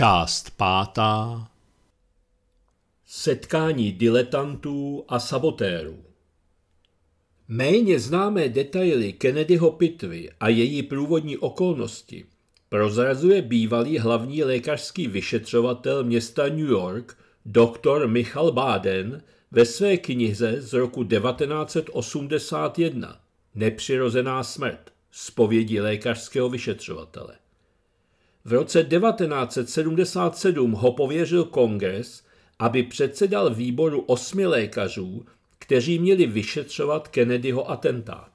Část pátá Setkání diletantů a sabotérů Méně známé detaily Kennedyho pitvy a její průvodní okolnosti prozrazuje bývalý hlavní lékařský vyšetřovatel města New York doktor Michal Báden ve své knize z roku 1981 Nepřirozená smrt, zpovědi lékařského vyšetřovatele. V roce 1977 ho pověřil kongres, aby předsedal výboru osmi lékařů, kteří měli vyšetřovat Kennedyho atentát.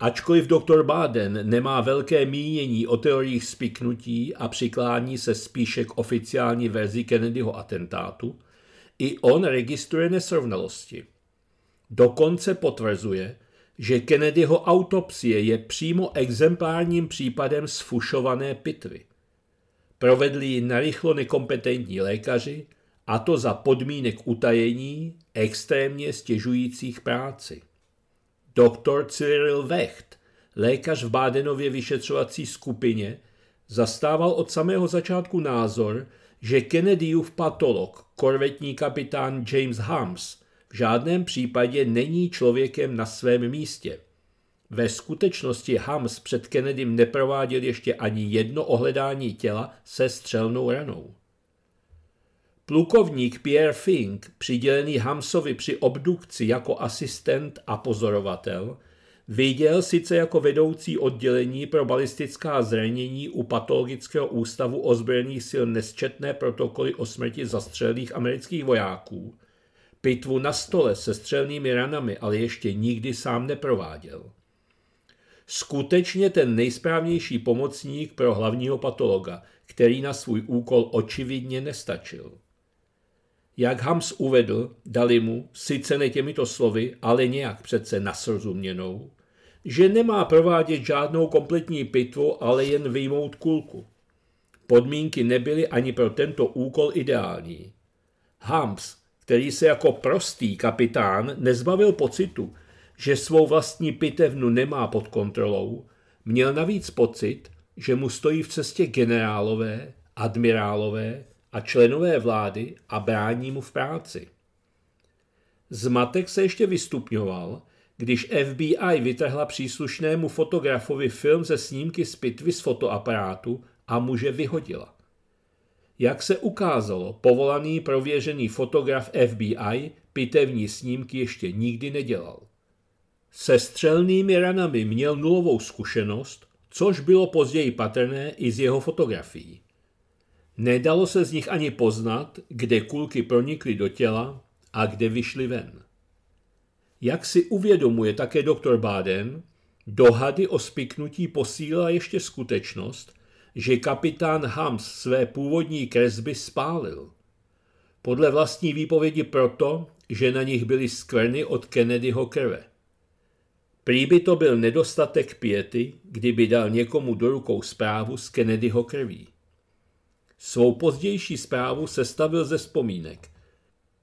Ačkoliv doktor Baden nemá velké mínění o teoriích spiknutí a přiklání se spíše k oficiální verzi Kennedyho atentátu, i on registruje nesrovnalosti. Dokonce potvrzuje, že Kennedyho autopsie je přímo exemplárním případem sfušované pitvy. Provedli ji narychlo nekompetentní lékaři, a to za podmínek utajení extrémně stěžujících práci. Doktor Cyril Vecht, lékař v Bádenově vyšetřovací skupině, zastával od samého začátku názor, že Kennedyův patolog, korvetní kapitán James Hams, v žádném případě není člověkem na svém místě. Ve skutečnosti Hams před Kennedym neprováděl ještě ani jedno ohledání těla se střelnou ranou. Plukovník Pierre Fink, přidělený Hamsovi při obdukci jako asistent a pozorovatel, viděl sice jako vedoucí oddělení pro balistická zranění u patologického ústavu ozbrojených sil nesčetné protokoly o smrti zastřelených amerických vojáků, Pitvu na stole se střelnými ranami ale ještě nikdy sám neprováděl. Skutečně ten nejsprávnější pomocník pro hlavního patologa, který na svůj úkol očividně nestačil. Jak Hams uvedl, dali mu, sice ne těmito slovy, ale nějak přece nasrozuměnou, že nemá provádět žádnou kompletní pitvu, ale jen vyjmout kulku. Podmínky nebyly ani pro tento úkol ideální. Hams který se jako prostý kapitán nezbavil pocitu, že svou vlastní pitevnu nemá pod kontrolou, měl navíc pocit, že mu stojí v cestě generálové, admirálové a členové vlády a brání mu v práci. Zmatek se ještě vystupňoval, když FBI vytrhla příslušnému fotografovi film ze snímky z pitvy z fotoaparátu a muže vyhodila. Jak se ukázalo, povolaný prověřený fotograf FBI pitevní snímky ještě nikdy nedělal. Se střelnými ranami měl nulovou zkušenost, což bylo později patrné i z jeho fotografií. Nedalo se z nich ani poznat, kde kulky pronikly do těla a kde vyšly ven. Jak si uvědomuje také doktor Baden, dohady o spiknutí posílila ještě skutečnost, že kapitán Hams své původní kresby spálil. Podle vlastní výpovědi proto, že na nich byly skvrny od Kennedyho krve. Prý by to byl nedostatek pěty, kdyby dal někomu do rukou zprávu z Kennedyho krví. Svou pozdější zprávu sestavil ze vzpomínek.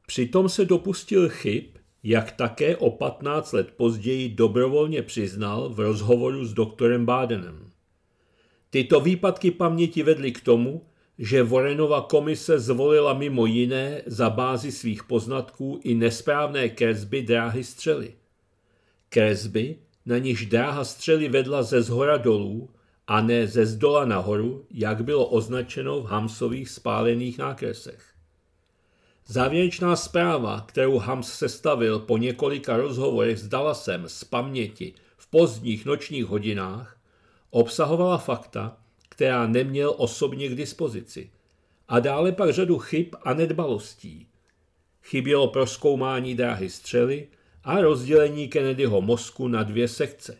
Přitom se dopustil chyb, jak také o 15 let později dobrovolně přiznal v rozhovoru s doktorem Bádenem. Tyto výpadky paměti vedly k tomu, že Vorenova komise zvolila mimo jiné za bázi svých poznatků i nesprávné kresby dráhy střely. Kresby, na níž dráha střely vedla ze zhora dolů a ne ze zdola nahoru, jak bylo označeno v Hamsových spálených nákresech. Závěrečná zpráva, kterou Hams sestavil po několika rozhovorech s Dallasem z paměti v pozdních nočních hodinách, Obsahovala fakta, která neměl osobně k dispozici, a dále pak řadu chyb a nedbalostí. Chybělo proskoumání dráhy střely a rozdělení Kennedyho mozku na dvě sekce.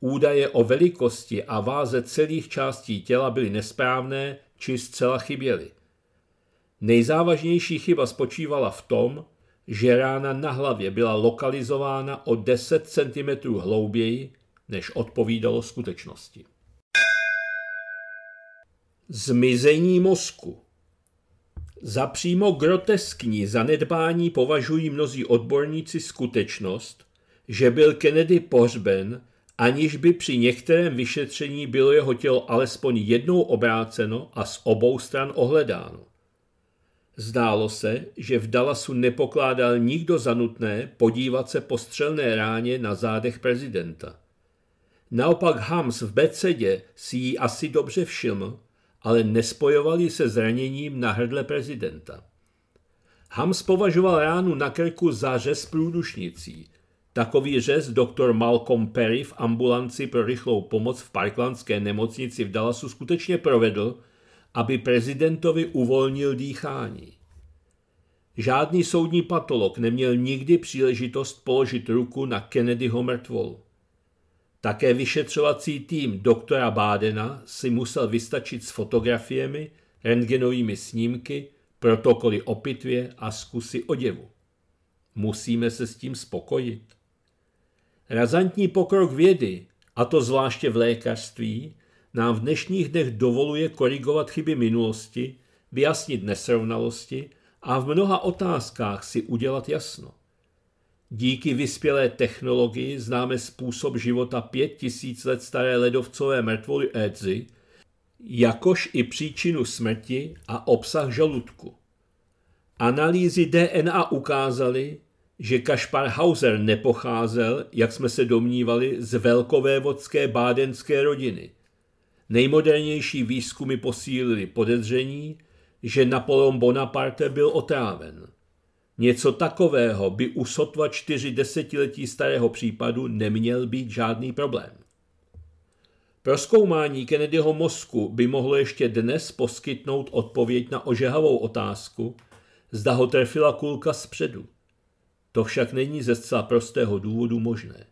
Údaje o velikosti a váze celých částí těla byly nesprávné či zcela chyběly. Nejzávažnější chyba spočívala v tom, že rána na hlavě byla lokalizována o 10 cm hlouběji než odpovídalo skutečnosti. Zmizení mozku Za přímo groteskní zanedbání považují mnozí odborníci skutečnost, že byl Kennedy pohřben, aniž by při některém vyšetření bylo jeho tělo alespoň jednou obráceno a z obou stran ohledáno. Zdálo se, že v Dallasu nepokládal nikdo za nutné podívat se po střelné ráně na zádech prezidenta. Naopak Hams v Becedě si ji asi dobře všiml, ale nespojovali se zraněním na hrdle prezidenta. Hams považoval ránu na krku za řez průdušnicí. Takový řez doktor Malcolm Perry v ambulanci pro rychlou pomoc v parklandské nemocnici v Dallasu skutečně provedl, aby prezidentovi uvolnil dýchání. Žádný soudní patolog neměl nikdy příležitost položit ruku na Kennedyho mrtvolu. Také vyšetřovací tým doktora Bádena si musel vystačit s fotografiemi, rentgenovými snímky, protokoly o pitvě a zkusy oděvu. Musíme se s tím spokojit. Razantní pokrok vědy, a to zvláště v lékařství, nám v dnešních dnech dovoluje korigovat chyby minulosti, vyjasnit nesrovnalosti a v mnoha otázkách si udělat jasno. Díky vyspělé technologii známe způsob života 5000 let staré ledovcové mrtvoly Edzy, jakož i příčinu smrti a obsah žaludku. Analýzy DNA ukázaly, že Kašpar Hauser nepocházel, jak jsme se domnívali, z vodské bádenské rodiny. Nejmodernější výzkumy posílily podezření, že Napoleon Bonaparte byl otráven. Něco takového by u sotva čtyři desetiletí starého případu neměl být žádný problém. Proskoumání Kennedyho mozku by mohlo ještě dnes poskytnout odpověď na ožehavou otázku, zda ho trefila kulka zpředu. To však není ze zcela prostého důvodu možné.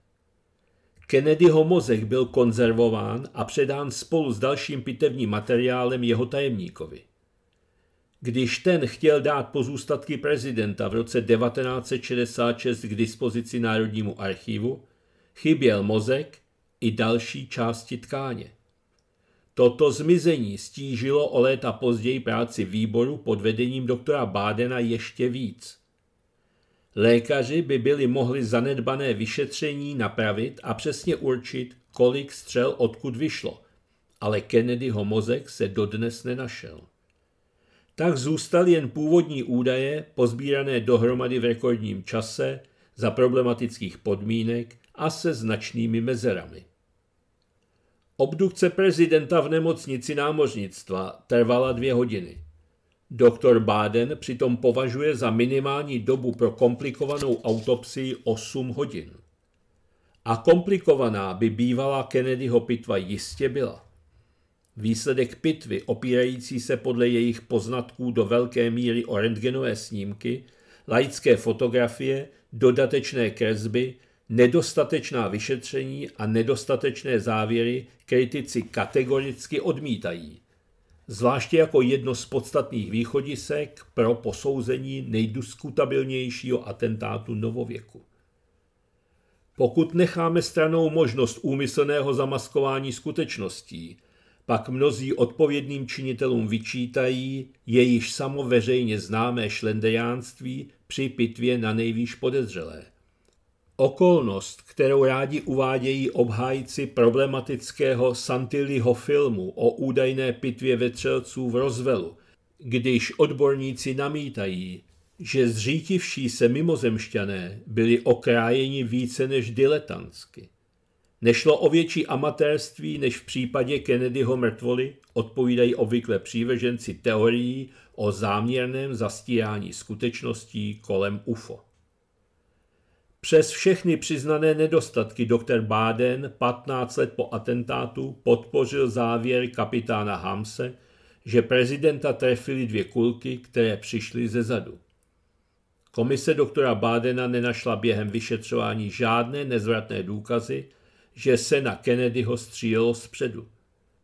Kennedyho mozek byl konzervován a předán spolu s dalším pitevním materiálem jeho tajemníkovi. Když ten chtěl dát pozůstatky prezidenta v roce 1966 k dispozici Národnímu archivu, chyběl mozek i další části tkáně. Toto zmizení stížilo o léta později práci výboru pod vedením doktora Bádena ještě víc. Lékaři by byli mohli zanedbané vyšetření napravit a přesně určit, kolik střel odkud vyšlo, ale Kennedyho mozek se dodnes nenašel tak zůstaly jen původní údaje pozbírané dohromady v rekordním čase za problematických podmínek a se značnými mezerami. Obdukce prezidenta v nemocnici námořnictva trvala dvě hodiny. Doktor Báden přitom považuje za minimální dobu pro komplikovanou autopsii 8 hodin. A komplikovaná by bývalá Kennedyho pitva jistě byla. Výsledek pitvy, opírající se podle jejich poznatků do velké míry o rentgenové snímky, laické fotografie, dodatečné kresby, nedostatečná vyšetření a nedostatečné závěry kritici kategoricky odmítají. Zvláště jako jedno z podstatných východisek pro posouzení nejdiskutabilnějšího atentátu novověku. Pokud necháme stranou možnost úmyslného zamaskování skutečností – pak mnozí odpovědným činitelům vyčítají jejíž samo veřejně známé šlendejánství při pitvě na nejvýš podezřelé. Okolnost, kterou rádi uvádějí obhájci problematického Santilliho filmu o údajné pitvě vetřelců v rozvelu, když odborníci namítají, že zřítivší se mimozemšťané byli okrájeni více než diletantsky. Nešlo o větší amatérství než v případě Kennedyho mrtvoly, odpovídají obvykle přívrženci teorií o záměrném zastírání skutečností kolem UFO. Přes všechny přiznané nedostatky dr. Baden 15 let po atentátu podpořil závěr kapitána Hamse, že prezidenta trefily dvě kulky, které přišly ze zadu. Komise doktora Bádena nenašla během vyšetřování žádné nezvratné důkazy, že se na Kennedyho střílelo zpředu.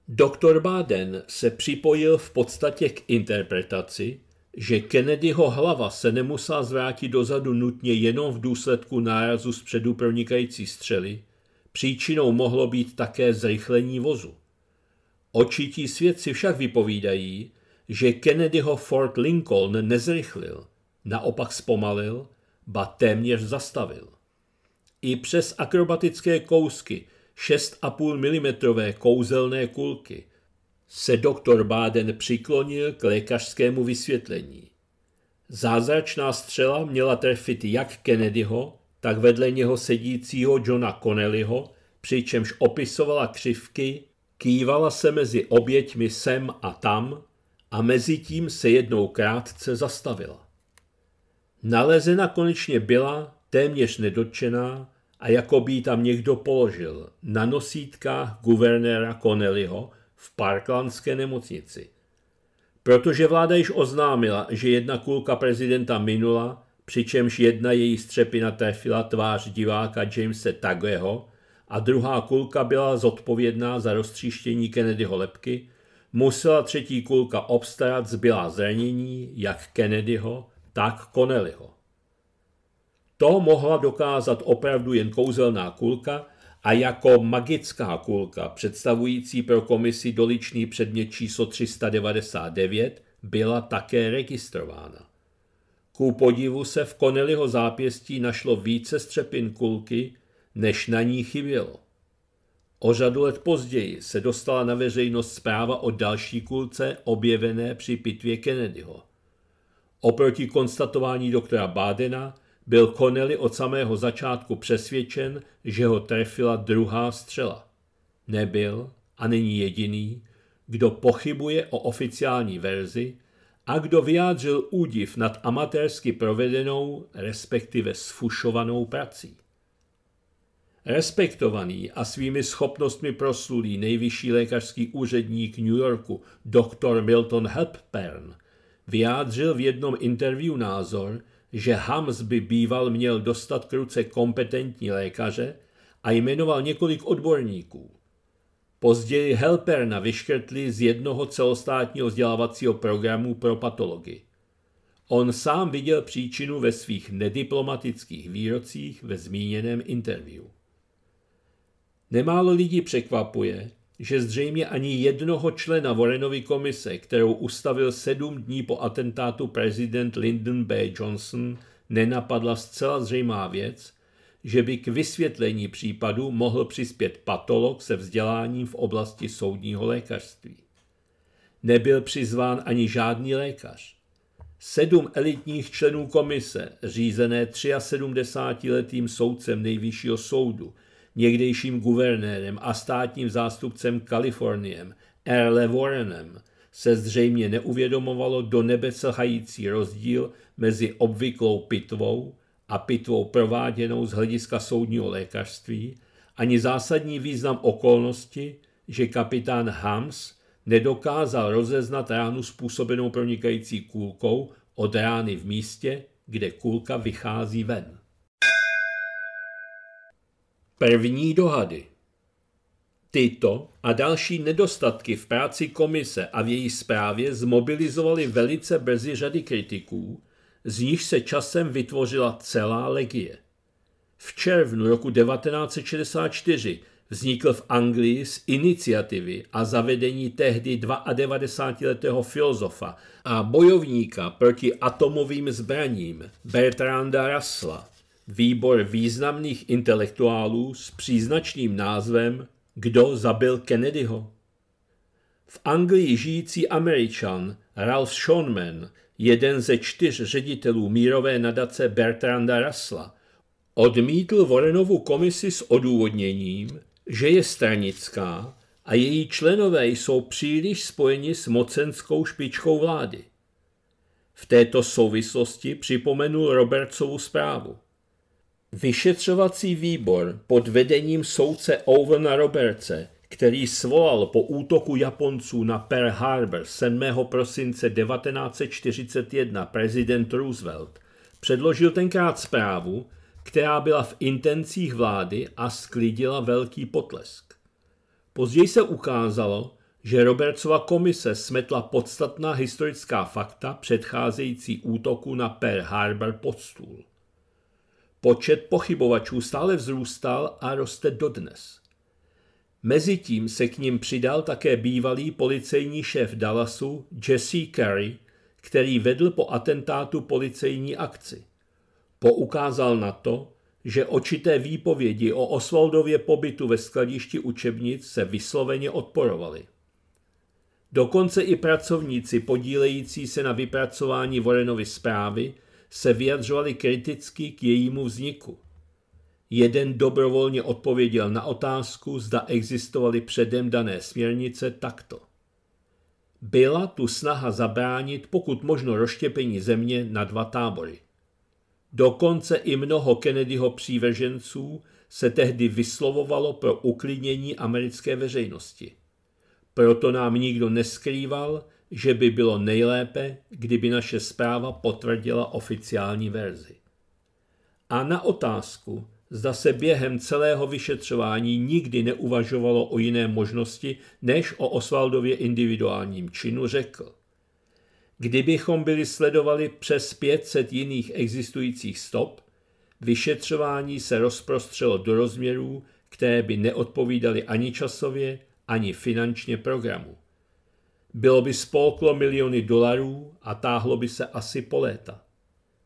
Doktor Baden se připojil v podstatě k interpretaci, že Kennedyho hlava se nemusela zvrátit dozadu nutně jenom v důsledku nárazu zpředu pronikající střely, příčinou mohlo být také zrychlení vozu. Očití svědci však vypovídají, že Kennedyho Ford Lincoln nezrychlil, naopak zpomalil, ba téměř zastavil. I přes akrobatické kousky 6,5 mm kouzelné kulky se doktor Báden přiklonil k lékařskému vysvětlení. Zázračná střela měla trefit jak Kennedyho, tak vedle něho sedícího Johna Connellyho, přičemž opisovala křivky, kývala se mezi oběťmi sem a tam a mezi tím se jednou krátce zastavila. Nalezena konečně byla téměř nedotčená a jako by ji tam někdo položil na nosítkách guvernéra Connellyho v parklandské nemocnici. Protože vláda již oznámila, že jedna kulka prezidenta minula, přičemž jedna její střepina trefila tvář diváka Jamese Tagueho a druhá kulka byla zodpovědná za roztříštění Kennedyho lepky, musela třetí kulka obstarat zbylá zranění jak Kennedyho, tak Connellyho. To mohla dokázat opravdu jen kouzelná kulka a jako magická kulka, představující pro komisi doličný předmět číslo 399, byla také registrována. Ku podivu se v Konelyho zápěstí našlo více střepin kulky, než na ní chybělo. O řadu let později se dostala na veřejnost zpráva o další kulce objevené při pitvě Kennedyho. Oproti konstatování doktora Bádena byl Connelly od samého začátku přesvědčen, že ho trefila druhá střela. Nebyl a není jediný, kdo pochybuje o oficiální verzi a kdo vyjádřil údiv nad amatérsky provedenou, respektive sfušovanou prací. Respektovaný a svými schopnostmi proslulý nejvyšší lékařský úředník New Yorku, doktor Milton Halpern, vyjádřil v jednom interview názor, že Hams by býval měl dostat k ruce kompetentní lékaře a jmenoval několik odborníků. Později Helperna vyškrtli z jednoho celostátního vzdělávacího programu pro patology. On sám viděl příčinu ve svých nediplomatických výrocích ve zmíněném interview. Nemálo lidí překvapuje, že zřejmě ani jednoho člena Warrenovy komise, kterou ustavil sedm dní po atentátu prezident Lyndon B. Johnson, nenapadla zcela zřejmá věc, že by k vysvětlení případu mohl přispět patolog se vzděláním v oblasti soudního lékařství. Nebyl přizván ani žádný lékař. Sedm elitních členů komise, řízené 73-letým soudcem nejvyššího soudu, někdejším guvernérem a státním zástupcem Kaliforniem, Erle Warrenem, se zřejmě neuvědomovalo do nebe sahající rozdíl mezi obvyklou pitvou a pitvou prováděnou z hlediska soudního lékařství, ani zásadní význam okolnosti, že kapitán Hams nedokázal rozeznat ránu způsobenou pronikající kůlkou od rány v místě, kde kůlka vychází ven. První dohady. Tyto a další nedostatky v práci komise a v její zprávě zmobilizovaly velice brzy řady kritiků, z nich se časem vytvořila celá legie. V červnu roku 1964 vznikl v Anglii z iniciativy a zavedení tehdy 92-letého filozofa a bojovníka proti atomovým zbraním Bertranda Russella výbor významných intelektuálů s příznačným názvem Kdo zabil Kennedyho? V Anglii žijící Američan Ralph Shonman, jeden ze čtyř ředitelů mírové nadace Bertranda Russella, odmítl Warrenovu komisi s odůvodněním, že je stranická a její členové jsou příliš spojeni s mocenskou špičkou vlády. V této souvislosti připomenul Robertsovu zprávu. Vyšetřovací výbor pod vedením soudce Owena Robertse, který svolal po útoku Japonců na Pearl Harbor 7. prosince 1941 prezident Roosevelt, předložil tenkrát zprávu, která byla v intencích vlády a sklidila velký potlesk. Později se ukázalo, že Robertsova komise smetla podstatná historická fakta předcházející útoku na Pearl Harbor pod stůl. Počet pochybovačů stále vzrůstal a roste dodnes. Mezitím se k ním přidal také bývalý policejní šéf Dallasu Jesse Carey, který vedl po atentátu policejní akci. Poukázal na to, že očité výpovědi o Oswaldově pobytu ve skladišti učebnic se vysloveně odporovaly. Dokonce i pracovníci podílející se na vypracování Vorenovy zprávy – se vyjadřovali kriticky k jejímu vzniku. Jeden dobrovolně odpověděl na otázku, zda existovaly předem dané směrnice takto. Byla tu snaha zabránit pokud možno rozštěpení země na dva tábory. Dokonce i mnoho Kennedyho přívrženců se tehdy vyslovovalo pro uklidnění americké veřejnosti. Proto nám nikdo neskrýval, že by bylo nejlépe, kdyby naše zpráva potvrdila oficiální verzi. A na otázku, zda se během celého vyšetřování nikdy neuvažovalo o jiné možnosti než o Osvaldově individuálním činu, řekl. Kdybychom byli sledovali přes 500 jiných existujících stop, vyšetřování se rozprostřelo do rozměrů, které by neodpovídaly ani časově, ani finančně programu. Bylo by spolklo miliony dolarů a táhlo by se asi po léta.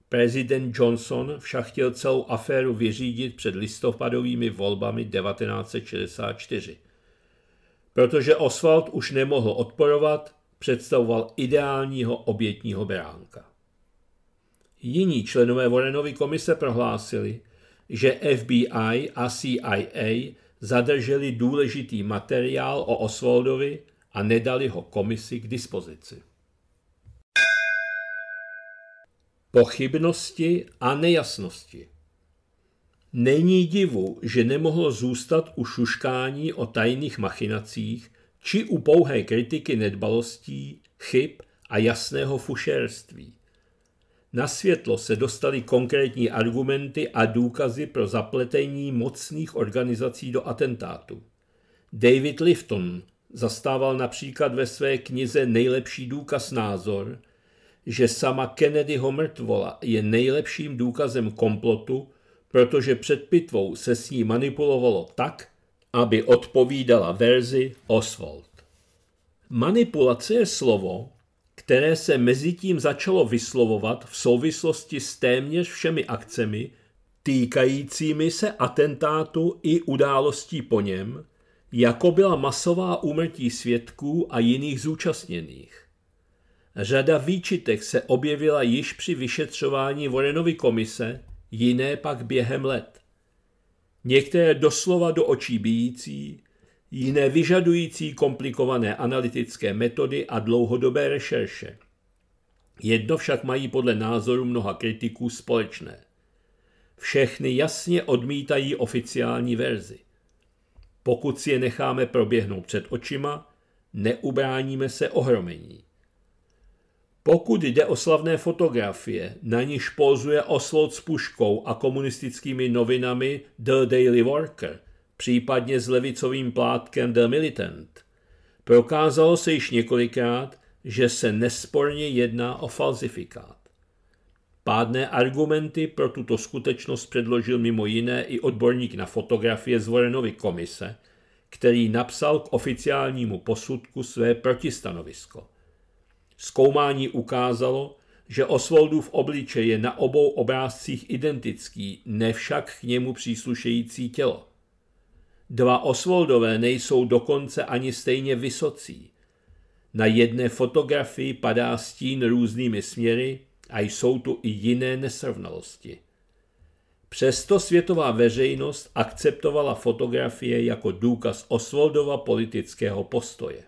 Prezident Johnson však chtěl celou aféru vyřídit před listopadovými volbami 1964. Protože Oswald už nemohl odporovat, představoval ideálního obětního beránka. Jiní členové Warrenovy komise prohlásili, že FBI a CIA zadrželi důležitý materiál o Oswaldovi a nedali ho komisi k dispozici. Pochybnosti a nejasnosti Není divu, že nemohlo zůstat u šuškání o tajných machinacích či u pouhé kritiky nedbalostí, chyb a jasného fušerství. Na světlo se dostaly konkrétní argumenty a důkazy pro zapletení mocných organizací do atentátu. David Lifton Zastával například ve své knize Nejlepší důkaz názor, že sama Kennedyho mrtvola je nejlepším důkazem komplotu, protože před pitvou se s ní manipulovalo tak, aby odpovídala verzi Oswald. Manipulace je slovo, které se mezi tím začalo vyslovovat v souvislosti s téměř všemi akcemi týkajícími se atentátu i událostí po něm, jako byla masová úmrtí svědků a jiných zúčastněných. Řada výčitek se objevila již při vyšetřování Vorenovy komise, jiné pak během let. Některé doslova do očí bíjící, jiné vyžadující komplikované analytické metody a dlouhodobé rešerše. Jedno však mají podle názoru mnoha kritiků společné. Všechny jasně odmítají oficiální verzi. Pokud si je necháme proběhnout před očima, neubráníme se ohromení. Pokud jde o slavné fotografie, na níž pozuje oslout s puškou a komunistickými novinami The Daily Worker, případně s levicovým plátkem The Militant, prokázalo se již několikrát, že se nesporně jedná o falzifikát. Pádné argumenty pro tuto skutečnost předložil mimo jiné i odborník na fotografie z Vorenovy komise, který napsal k oficiálnímu posudku své protistanovisko. Zkoumání ukázalo, že Osvaldův obličej je na obou obrázcích identický, nevšak k němu příslušející tělo. Dva Osvaldové nejsou dokonce ani stejně vysocí. Na jedné fotografii padá stín různými směry, a jsou tu i jiné nesrovnalosti. Přesto světová veřejnost akceptovala fotografie jako důkaz Osvaldova politického postoje.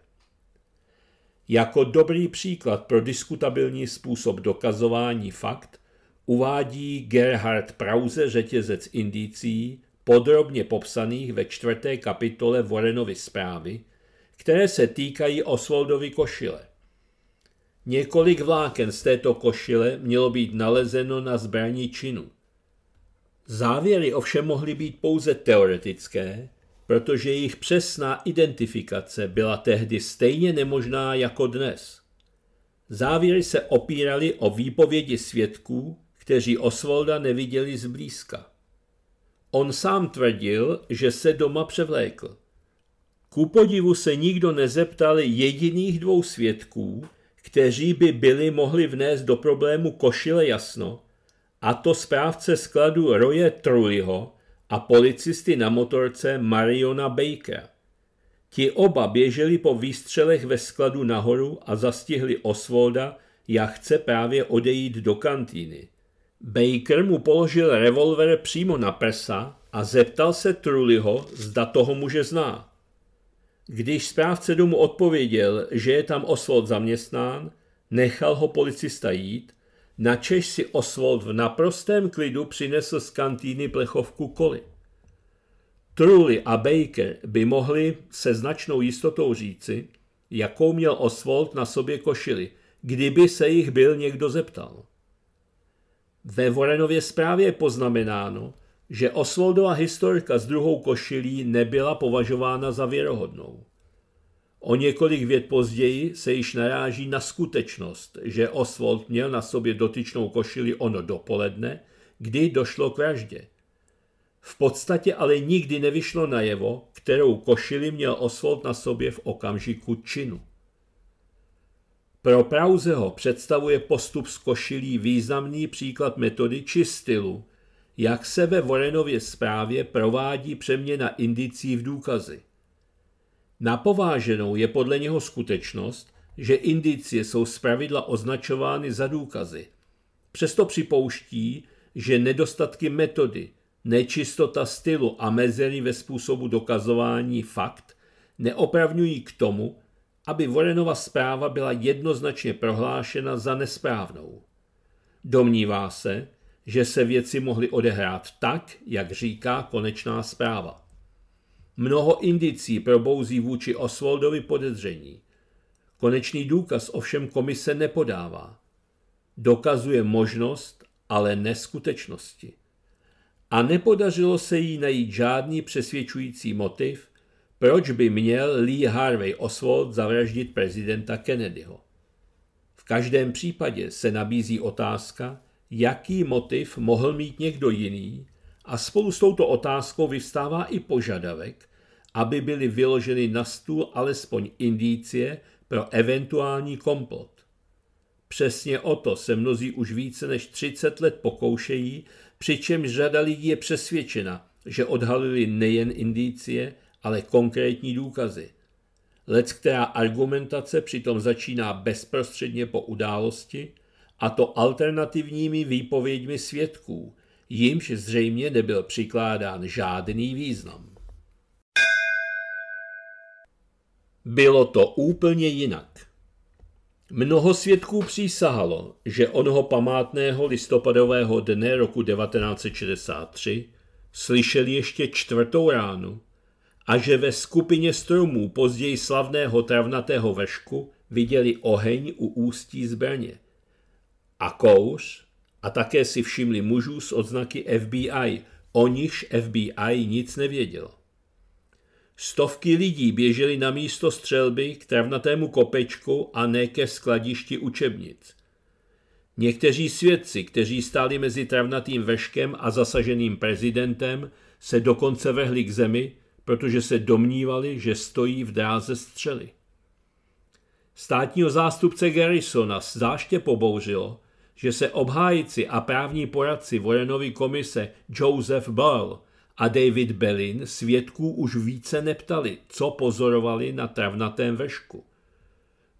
Jako dobrý příklad pro diskutabilní způsob dokazování fakt uvádí Gerhard Prause řetězec indicí, podrobně popsaných ve čtvrté kapitole Vorenovy zprávy, které se týkají Osvaldovy košile. Několik vláken z této košile mělo být nalezeno na zbraní činu. Závěry ovšem mohly být pouze teoretické, protože jejich přesná identifikace byla tehdy stejně nemožná jako dnes. Závěry se opíraly o výpovědi svědků, kteří Osvalda neviděli zblízka. On sám tvrdil, že se doma převlékl. Ku podivu se nikdo nezeptal jediných dvou svědků, kteří by byli mohli vnést do problému košile jasno, a to správce skladu Roje Trulliho a policisty na motorce Mariona Baker. Ti oba běželi po výstřelech ve skladu nahoru a zastihli Oswalda, jak chce právě odejít do kantýny. Baker mu položil revolver přímo na prsa a zeptal se Trulliho, zda toho muže znát. Když správce domu odpověděl, že je tam Oswald zaměstnán, nechal ho policista jít, načež si Oswald v naprostém klidu přinesl z kantýny plechovku koli. Truly a Baker by mohli se značnou jistotou říci, jakou měl Oswald na sobě košili, kdyby se jich byl někdo zeptal. Ve Vorenově zprávě je poznamenáno, že Osvaldova historka s druhou košilí nebyla považována za věrohodnou. O několik vět později se již naráží na skutečnost, že Oswald měl na sobě dotyčnou košili ono dopoledne, kdy došlo k vraždě. V podstatě ale nikdy nevyšlo najevo, kterou košili měl Oswald na sobě v okamžiku činu. Pro Prauzeho představuje postup s košilí významný příklad metody či stylu, jak se ve Warrenově zprávě provádí přeměna indicí v důkazy. Napováženou je podle něho skutečnost, že indicie jsou zpravidla označovány za důkazy. Přesto připouští, že nedostatky metody, nečistota stylu a mezery ve způsobu dokazování fakt neopravňují k tomu, aby Vorenova zpráva byla jednoznačně prohlášena za nesprávnou. Domnívá se, že se věci mohly odehrát tak, jak říká konečná zpráva. Mnoho indicí probouzí vůči Oswaldovi podezření. Konečný důkaz ovšem komise nepodává. Dokazuje možnost, ale neskutečnosti. A nepodařilo se jí najít žádný přesvědčující motiv, proč by měl Lee Harvey Oswald zavraždit prezidenta Kennedyho. V každém případě se nabízí otázka, jaký motiv mohl mít někdo jiný a spolu s touto otázkou vyvstává i požadavek, aby byly vyloženy na stůl alespoň indicie pro eventuální komplot. Přesně o to se mnozí už více než 30 let pokoušejí, přičemž řada lidí je přesvědčena, že odhalili nejen indicie, ale konkrétní důkazy. Lec, která argumentace přitom začíná bezprostředně po události, a to alternativními výpověďmi svědků, jimž zřejmě nebyl přikládán žádný význam. Bylo to úplně jinak. Mnoho svědků přísahalo, že onho památného listopadového dne roku 1963 slyšeli ještě čtvrtou ránu a že ve skupině stromů později slavného travnatého vešku viděli oheň u ústí zbraně – a kouř a také si všimli mužů s odznaky FBI, o nichž FBI nic nevědělo. Stovky lidí běželi na místo střelby k travnatému kopečku a ne ke skladišti učebnic. Někteří svědci, kteří stáli mezi travnatým veškem a zasaženým prezidentem, se dokonce vehli k zemi, protože se domnívali, že stojí v dráze střely. Státního zástupce Garrisona záště pobouřilo, že se obhájci a právní poradci Warrenovy komise Joseph Burl a David Bellin svědků už více neptali, co pozorovali na travnatém vešku.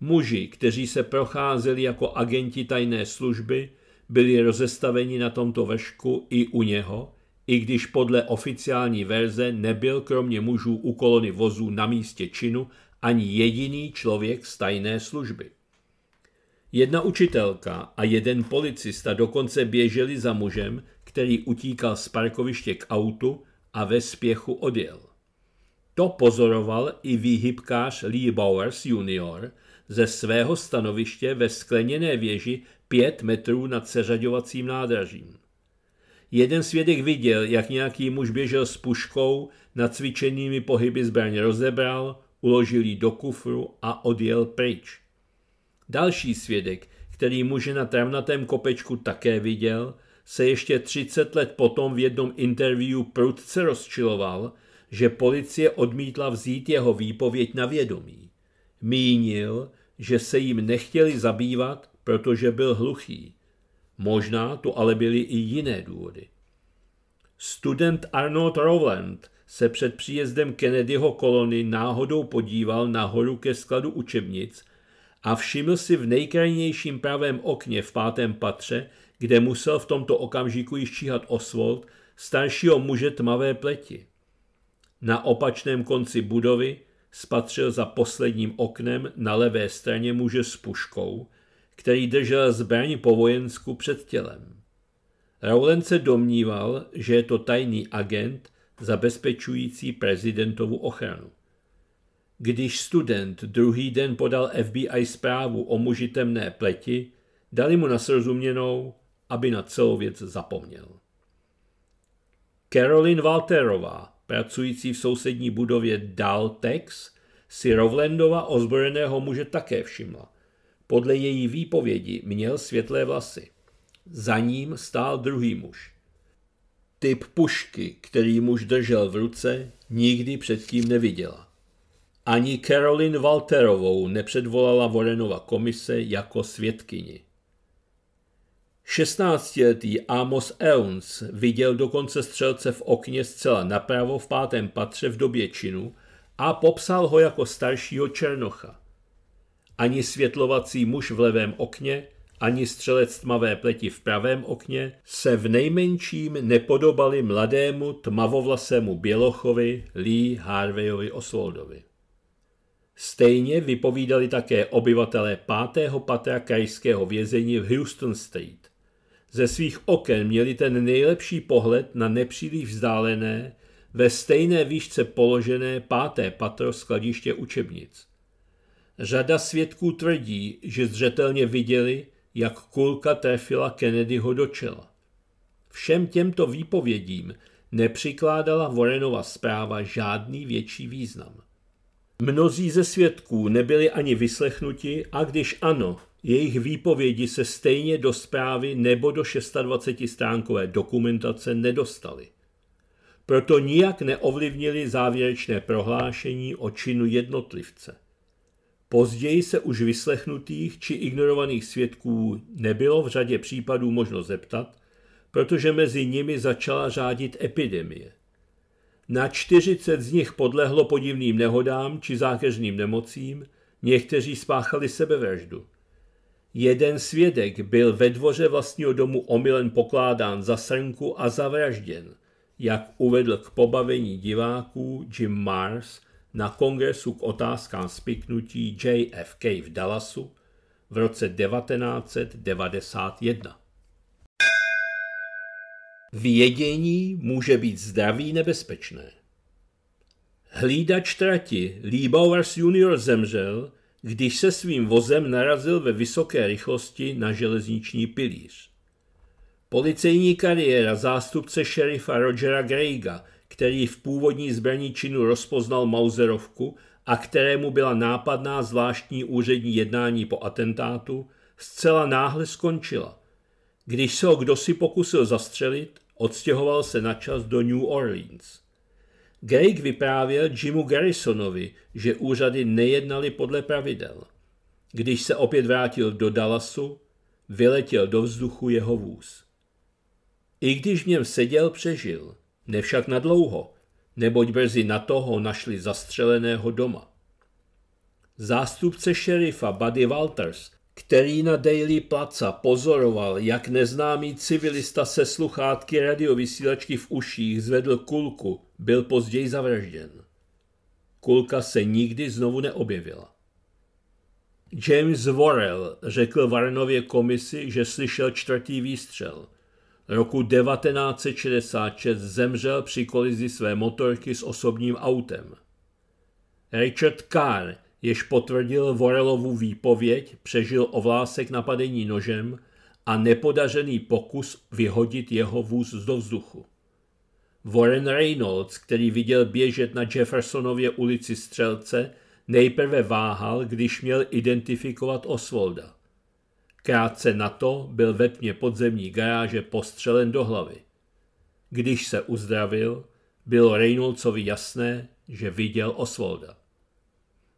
Muži, kteří se procházeli jako agenti tajné služby, byli rozestaveni na tomto vešku i u něho, i když podle oficiální verze nebyl kromě mužů u kolony vozů na místě činu ani jediný člověk z tajné služby. Jedna učitelka a jeden policista dokonce běželi za mužem, který utíkal z parkoviště k autu a ve spěchu odjel. To pozoroval i výhybkář Lee Bowers junior ze svého stanoviště ve skleněné věži pět metrů nad seřadovacím nádražím. Jeden svědek viděl, jak nějaký muž běžel s puškou, nacvičenými pohyby zbraně rozebral, uložil ji do kufru a odjel pryč. Další svědek, který muže na travnatém kopečku také viděl, se ještě 30 let potom v jednom interview prudce rozčiloval, že policie odmítla vzít jeho výpověď na vědomí. Mínil, že se jim nechtěli zabývat, protože byl hluchý. Možná tu ale byly i jiné důvody. Student Arnold Rowland se před příjezdem Kennedyho kolony náhodou podíval nahoru ke skladu učebnic a všiml si v nejkrajnějším pravém okně v pátém patře, kde musel v tomto okamžiku již číhat Oswald, staršího muže tmavé pleti. Na opačném konci budovy spatřil za posledním oknem na levé straně muže s puškou, který držel zbraň po vojensku před tělem. Rowland se domníval, že je to tajný agent zabezpečující prezidentovu ochranu. Když student druhý den podal FBI zprávu o muži temné pleti, dali mu nasrozuměnou, aby na celou věc zapomněl. Caroline Walterová, pracující v sousední budově Daltex, si Rovlandova ozbrojeného muže také všimla. Podle její výpovědi měl světlé vlasy. Za ním stál druhý muž. Typ pušky, který muž držel v ruce, nikdy předtím neviděla. Ani Caroline Walterovou nepředvolala Vorenova komise jako svědkyni. 16-letý Amos Euns viděl dokonce střelce v okně zcela napravo v pátém patře v době činu a popsal ho jako staršího Černocha. Ani světlovací muž v levém okně, ani střelec tmavé pleti v pravém okně se v nejmenším nepodobali mladému tmavovlasému Bělochovi Lee Harveyovi Oswaldovi. Stejně vypovídali také obyvatelé pátého patra krajského vězení v Houston State. Ze svých oken měli ten nejlepší pohled na nepříliš vzdálené, ve stejné výšce položené páté patro skladiště učebnic. Řada svědků tvrdí, že zřetelně viděli, jak kulka trefila Kennedyho do čela. Všem těmto výpovědím nepřikládala Warrenova zpráva žádný větší význam. Mnozí ze svědků nebyli ani vyslechnuti a když ano, jejich výpovědi se stejně do zprávy nebo do 26-stránkové dokumentace nedostaly. Proto nijak neovlivnili závěrečné prohlášení o činu jednotlivce. Později se už vyslechnutých či ignorovaných svědků nebylo v řadě případů možno zeptat, protože mezi nimi začala řádit epidemie – na 40 z nich podlehlo podivným nehodám či zákeřným nemocím, někteří spáchali sebevraždu. Jeden svědek byl ve dvoře vlastního domu omylen pokládán za srnku a zavražděn, jak uvedl k pobavení diváků Jim Mars na kongresu k otázkám spiknutí JFK v Dallasu v roce 1991. Vědění může být zdraví nebezpečné. Hlídač trati Liebauers junior zemřel, když se svým vozem narazil ve vysoké rychlosti na železniční pilíř. Policejní kariéra zástupce šerifa Rogera Greiga, který v původní zbraní činu rozpoznal Mauserovku a kterému byla nápadná zvláštní úřední jednání po atentátu, zcela náhle skončila. Když se ho kdosi pokusil zastřelit, Odstěhoval se načas do New Orleans. Greg vyprávěl Jimu Garrisonovi, že úřady nejednaly podle pravidel. Když se opět vrátil do Dallasu, vyletěl do vzduchu jeho vůz. I když v něm seděl, přežil. Nevšak nadlouho, neboť brzy na toho našli zastřeleného doma. Zástupce šerifa Buddy Walters který na Daily Placa pozoroval, jak neznámý civilista se sluchátky radiovysílačky v uších zvedl kulku, byl později zavražděn. Kulka se nikdy znovu neobjevila. James Worrell řekl Varnově komisi, že slyšel čtvrtý výstřel. Roku 1966 zemřel při kolizi své motorky s osobním autem. Richard Carr jež potvrdil Vorelovu výpověď, přežil ovlásek napadení nožem a nepodařený pokus vyhodit jeho vůz do vzduchu. Warren Reynolds, který viděl běžet na Jeffersonově ulici střelce, nejprve váhal, když měl identifikovat Oswalda. Krátce na to byl ve tmě podzemní garáže postřelen do hlavy. Když se uzdravil, bylo Reynoldsovi jasné, že viděl Oswalda.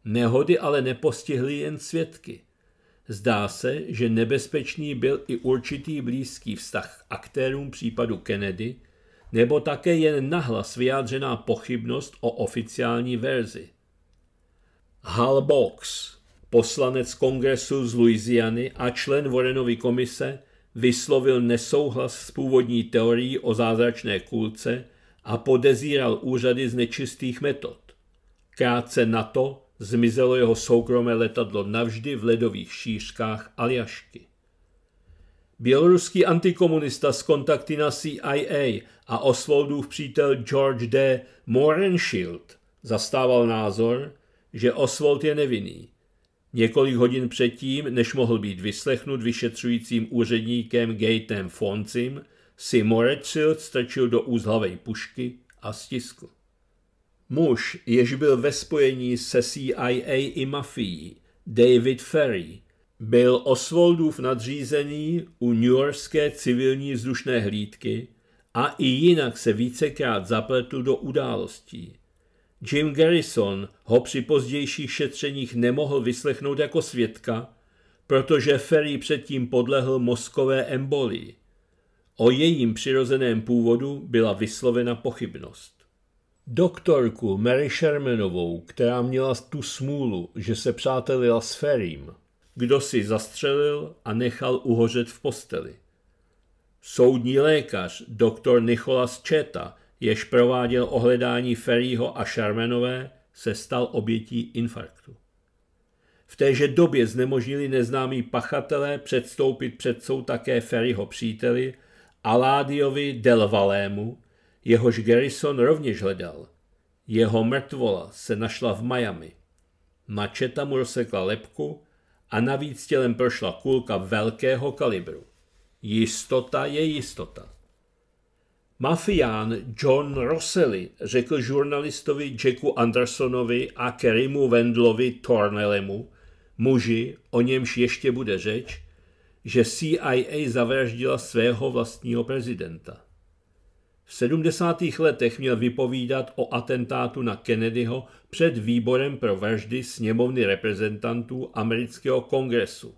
Nehody ale nepostihly jen svědky. Zdá se, že nebezpečný byl i určitý blízký vztah k aktérům případu Kennedy, nebo také jen nahlas vyjádřená pochybnost o oficiální verzi. Hal Box, poslanec kongresu z Louisiany a člen Warrenovy komise, vyslovil nesouhlas s původní teorií o zázračné kůlce a podezíral úřady z nečistých metod. Krátce na to zmizelo jeho soukromé letadlo navždy v ledových šířkách Aljašky. Běloruský antikomunista s kontakty na CIA a Oswaldův přítel George D. Morenshield zastával názor, že Oswald je nevinný. Několik hodin předtím, než mohl být vyslechnut vyšetřujícím úředníkem Gatem Foncim, si Morenshield strčil do úzlavej pušky a stiskl. Muž, jež byl ve spojení se CIA i mafií, David Ferry, byl Oswaldův nadřízený u Yorkské civilní vzdušné hlídky a i jinak se vícekrát zapletl do událostí. Jim Garrison ho při pozdějších šetřeních nemohl vyslechnout jako svědka, protože Ferry předtím podlehl mozkové embolii. O jejím přirozeném původu byla vyslovena pochybnost. Doktorku Mary Shermanovou, která měla tu smůlu, že se přátelila s Ferrym, kdo si zastřelil a nechal uhořet v posteli. Soudní lékař doktor Nicholas Četa, jež prováděl ohledání Ferryho a Sharmanové, se stal obětí infarktu. V téže době znemožnili neznámí pachatelé předstoupit před soud také Ferryho příteli Aládiovi Delvalému jehož Garrison rovněž hledal. Jeho mrtvola se našla v Miami. Mačeta mu rozsekla lepku a navíc tělem prošla kulka velkého kalibru. Jistota je jistota. Mafián John Rosselli řekl žurnalistovi Jacku Andersonovi a Kerimu Wendlovi Tornelemu, muži, o němž ještě bude řeč, že CIA zavraždila svého vlastního prezidenta. V 70. letech měl vypovídat o atentátu na Kennedyho před výborem pro vraždy sněmovny reprezentantů amerického kongresu.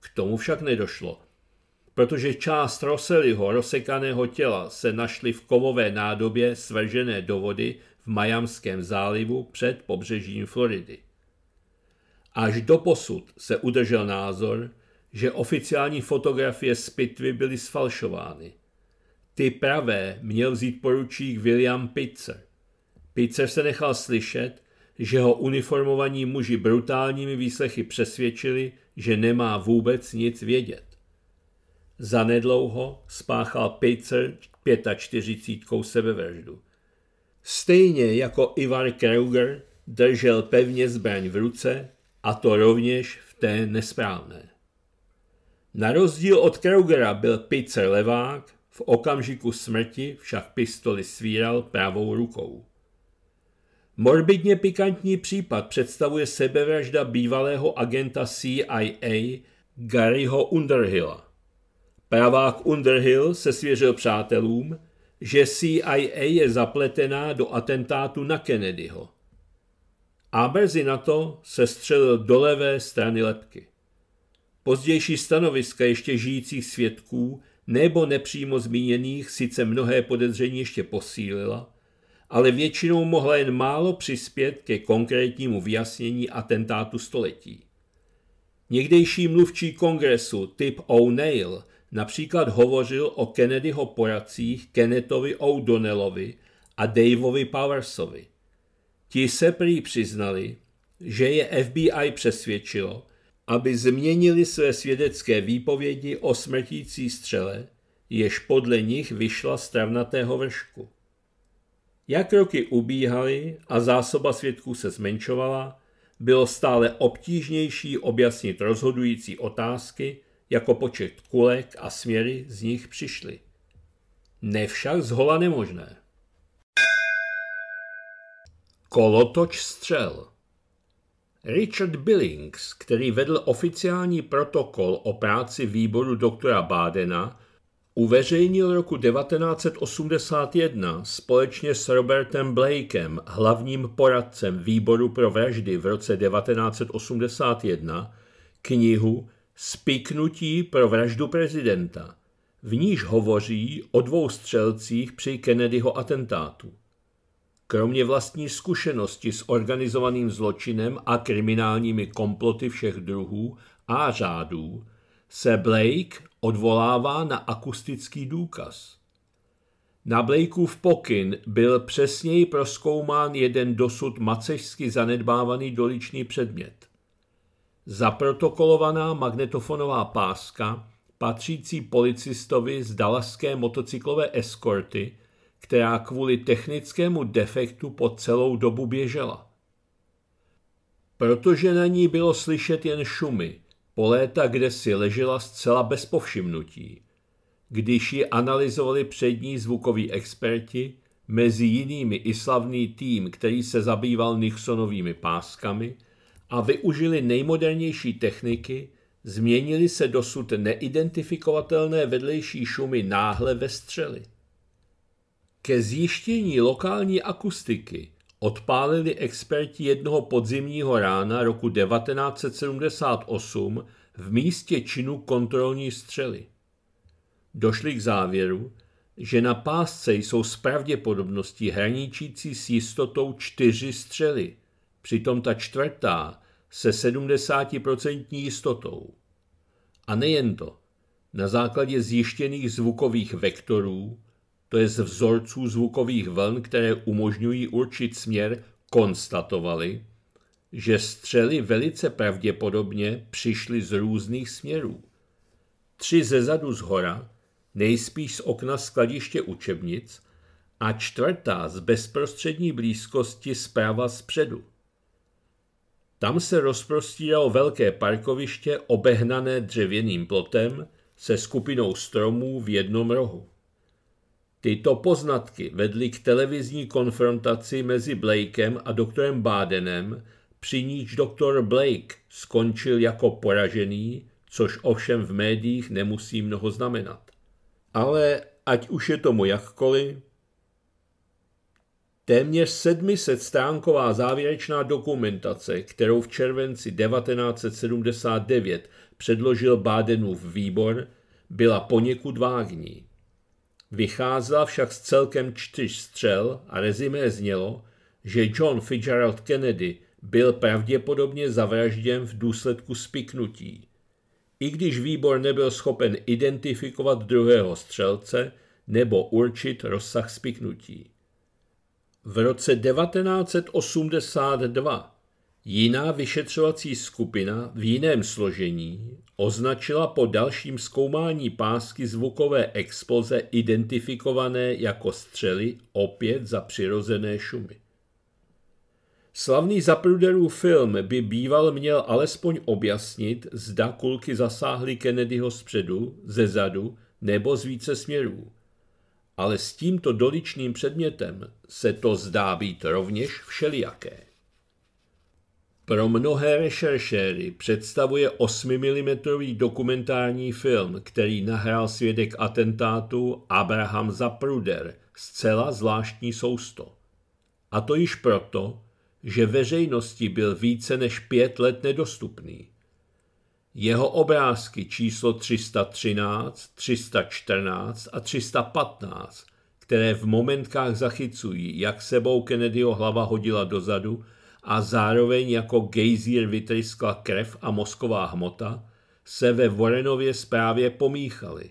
K tomu však nedošlo, protože část Roselyho rozsekaného těla se našly v kovové nádobě svržené do vody v Majamském zálivu před pobřežím Floridy. Až do posud se udržel názor, že oficiální fotografie z pitvy byly sfalšovány – ty pravé měl vzít poručík William Pitzer. Pitzer se nechal slyšet, že ho uniformovaní muži brutálními výslechy přesvědčili, že nemá vůbec nic vědět. Zanedlouho spáchal Pitzer 45 sebevraždu. Stejně jako Ivar Kruger držel pevně zbraň v ruce a to rovněž v té nesprávné. Na rozdíl od Krugera byl Pitzer levák, v okamžiku smrti však pistoli svíral pravou rukou. Morbidně pikantní případ představuje sebevražda bývalého agenta CIA Garyho Underhilla. Pravák Underhill se svěřil přátelům, že CIA je zapletená do atentátu na Kennedyho. A brzy na to se střelil do levé strany lepky. Pozdější stanoviska ještě žijících svědků nebo nepřímo zmíněných sice mnohé podezření ještě posílila, ale většinou mohla jen málo přispět ke konkrétnímu vyjasnění atentátu století. Někdejší mluvčí kongresu Tip O'Neill například hovořil o Kennedyho poradcích Kennethovi O'Donnellovi a Daveovi Powersovi. Ti se prý přiznali, že je FBI přesvědčilo, aby změnili své svědecké výpovědi o smrtící střele, jež podle nich vyšla z travnatého vršku. Jak roky ubíhaly a zásoba svědků se zmenšovala, bylo stále obtížnější objasnit rozhodující otázky, jako počet kulek a směry z nich přišly. Nevšak zhola nemožné. Kolotoč střel Richard Billings, který vedl oficiální protokol o práci výboru doktora Bádena, uveřejnil roku 1981 společně s Robertem Blakem, hlavním poradcem výboru pro vraždy v roce 1981, knihu Spiknutí pro vraždu prezidenta, v níž hovoří o dvou střelcích při Kennedyho atentátu. Kromě vlastní zkušenosti s organizovaným zločinem a kriminálními komploty všech druhů a řádů se Blake odvolává na akustický důkaz. Na Blakeův pokyn byl přesněji proskoumán jeden dosud macežsky zanedbávaný doliční předmět. Zaprotokolovaná magnetofonová páska, patřící policistovi z dalaské motocyklové eskorty, která kvůli technickému defektu po celou dobu běžela. Protože na ní bylo slyšet jen šumy, Poléta, kde si ležela zcela bez povšimnutí. Když ji analyzovali přední zvukoví experti, mezi jinými i slavný tým, který se zabýval Nixonovými páskami, a využili nejmodernější techniky, změnili se dosud neidentifikovatelné vedlejší šumy náhle ve střely. Ke zjištění lokální akustiky odpálili experti jednoho podzimního rána roku 1978 v místě činu kontrolní střely. Došli k závěru, že na pásce jsou s pravděpodobností hraničící s jistotou čtyři střely, přitom ta čtvrtá se 70% jistotou. A nejen to, na základě zjištěných zvukových vektorů to je z vzorců zvukových vln, které umožňují určit směr, konstatovali, že střely velice pravděpodobně přišly z různých směrů. Tři ze zadu z hora, nejspíš z okna skladiště učebnic a čtvrtá z bezprostřední blízkosti zprava zpředu. Tam se rozprostíralo velké parkoviště obehnané dřevěným plotem se skupinou stromů v jednom rohu. Tyto poznatky vedly k televizní konfrontaci mezi Blakem a doktorem Bádenem, při níž doktor Blake skončil jako poražený, což ovšem v médiích nemusí mnoho znamenat. Ale ať už je tomu jakkoliv, Téměř 700 stránková závěrečná dokumentace, kterou v červenci 1979 předložil Bádenův výbor, byla poněkud vágní. Vycházela však z celkem čtyř střel a rezimé znělo, že John Fitzgerald Kennedy byl pravděpodobně zavražděn v důsledku spiknutí. I když výbor nebyl schopen identifikovat druhého střelce nebo určit rozsah spiknutí. V roce 1982 Jiná vyšetřovací skupina v jiném složení označila po dalším zkoumání pásky zvukové expoze identifikované jako střely opět za přirozené šumy. Slavný zapruderů film by býval měl alespoň objasnit, zda kulky zasáhly Kennedyho zpředu, ze zadu nebo z více směrů. Ale s tímto doličným předmětem se to zdá být rovněž všelijaké. Pro mnohé rešeršéry představuje 8mm dokumentární film, který nahrál svědek atentátu Abraham Zapruder, zcela zvláštní sousto. A to již proto, že veřejnosti byl více než pět let nedostupný. Jeho obrázky číslo 313, 314 a 315, které v momentkách zachycují, jak sebou Kennedyho hlava hodila dozadu, a zároveň jako gejzír vytryskla krev a mozková hmota, se ve Warrenově zprávě pomíchaly.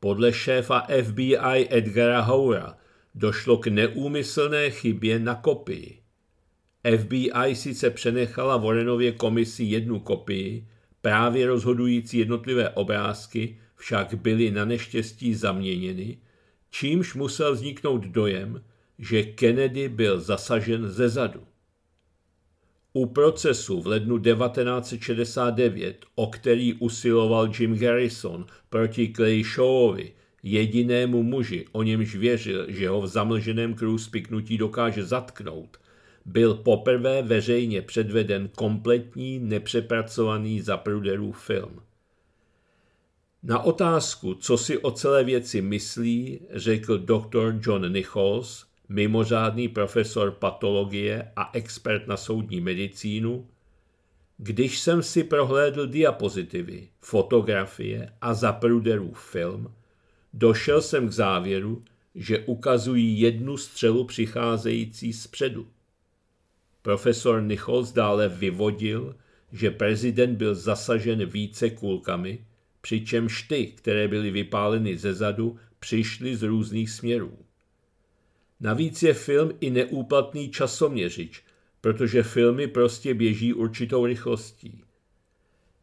Podle šéfa FBI Edgara Houra došlo k neúmyslné chybě na kopii. FBI sice přenechala Warrenově komisi jednu kopii, právě rozhodující jednotlivé obrázky však byly na neštěstí zaměněny, čímž musel vzniknout dojem, že Kennedy byl zasažen ze zadu. U procesu v lednu 1969, o který usiloval Jim Garrison proti Clay Shawovi, jedinému muži, o němž věřil, že ho v zamlženém kruhu spiknutí dokáže zatknout, byl poprvé veřejně předveden kompletní, nepřepracovaný zapruderův film. Na otázku, co si o celé věci myslí, řekl doktor John Nichols, mimořádný profesor patologie a expert na soudní medicínu, když jsem si prohlédl diapozitivy, fotografie a zapruderů film, došel jsem k závěru, že ukazují jednu střelu přicházející z předu. Profesor Nichols dále vyvodil, že prezident byl zasažen více kulkami, přičemž ty, které byly vypáleny ze zadu, přišly z různých směrů. Navíc je film i neúplatný časoměřič, protože filmy prostě běží určitou rychlostí.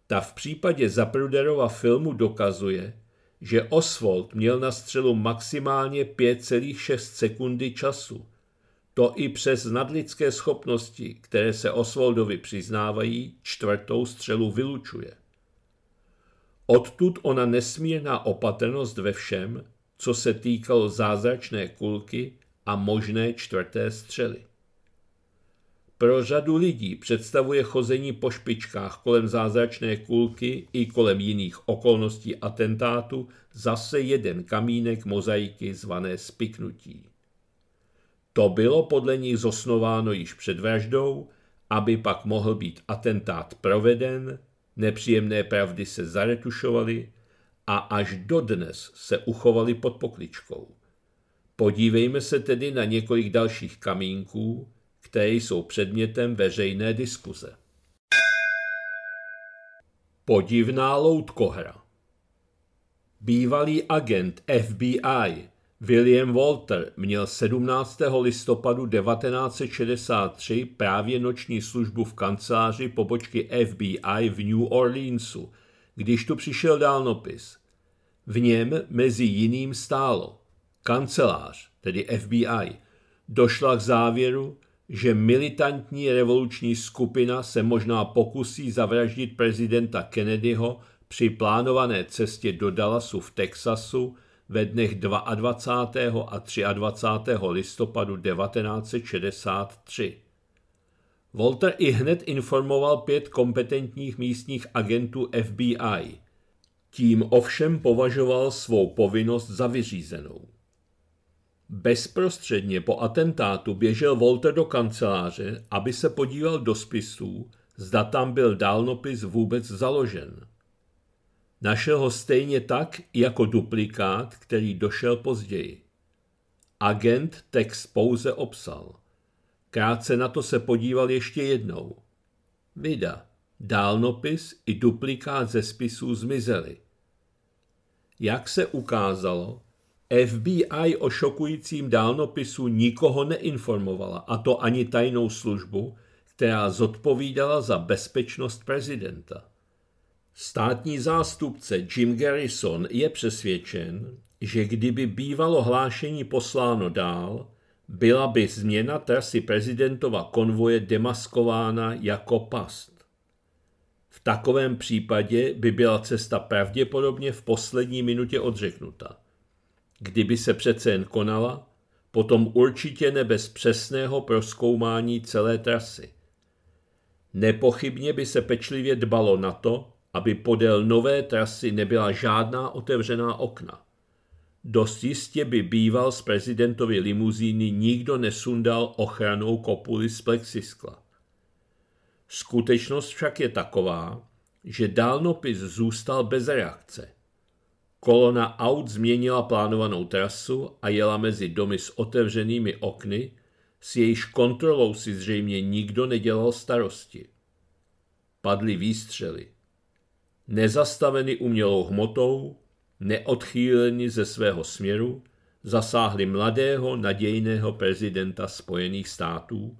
Ta v případě Zapruderova filmu dokazuje, že Oswald měl na střelu maximálně 5,6 sekundy času. To i přes nadlidské schopnosti, které se Oswaldovi přiznávají, čtvrtou střelu vylučuje. Odtud ona nesmírná opatrnost ve všem, co se týkalo zázračné kulky, a možné čtvrté střely. Pro řadu lidí představuje chození po špičkách kolem zázračné kulky i kolem jiných okolností atentátu zase jeden kamínek mozaiky zvané spiknutí. To bylo podle nich zosnováno již před vraždou, aby pak mohl být atentát proveden, nepříjemné pravdy se zaretušovaly a až dodnes se uchovaly pod pokličkou – Podívejme se tedy na několik dalších kamínků, které jsou předmětem veřejné diskuze. Podivná loutkohra Bývalý agent FBI William Walter měl 17. listopadu 1963 právě noční službu v kanceláři pobočky FBI v New Orleansu, když tu přišel dálnopis. V něm mezi jiným stálo – Kancelář, tedy FBI, došla k závěru, že militantní revoluční skupina se možná pokusí zavraždit prezidenta Kennedyho při plánované cestě do Dallasu v Texasu ve dnech 22. a 23. listopadu 1963. Walter i hned informoval pět kompetentních místních agentů FBI. Tím ovšem považoval svou povinnost za vyřízenou. Bezprostředně po atentátu běžel Walter do kanceláře, aby se podíval do spisů, zda tam byl dálnopis vůbec založen. Našel ho stejně tak, jako duplikát, který došel později. Agent text pouze obsal. Krátce na to se podíval ještě jednou. Vida, dálnopis i duplikát ze spisů zmizely. Jak se ukázalo, FBI o šokujícím dálnopisu nikoho neinformovala, a to ani tajnou službu, která zodpovídala za bezpečnost prezidenta. Státní zástupce Jim Garrison je přesvědčen, že kdyby bývalo hlášení posláno dál, byla by změna trasy prezidentova konvoje demaskována jako past. V takovém případě by byla cesta pravděpodobně v poslední minutě odřeknuta. Kdyby se přece jen konala, potom určitě ne bez přesného proskoumání celé trasy. Nepochybně by se pečlivě dbalo na to, aby podél nové trasy nebyla žádná otevřená okna. Dost jistě by býval z prezidentovy limuzíny nikdo nesundal ochranou kopuly z plexiskla. Skutečnost však je taková, že dálnopis zůstal bez reakce. Kolona aut změnila plánovanou trasu a jela mezi domy s otevřenými okny, s jejíž kontrolou si zřejmě nikdo nedělal starosti. Padly výstřely. Nezastaveny umělou hmotou, neodchýleni ze svého směru, zasáhli mladého nadějného prezidenta Spojených států,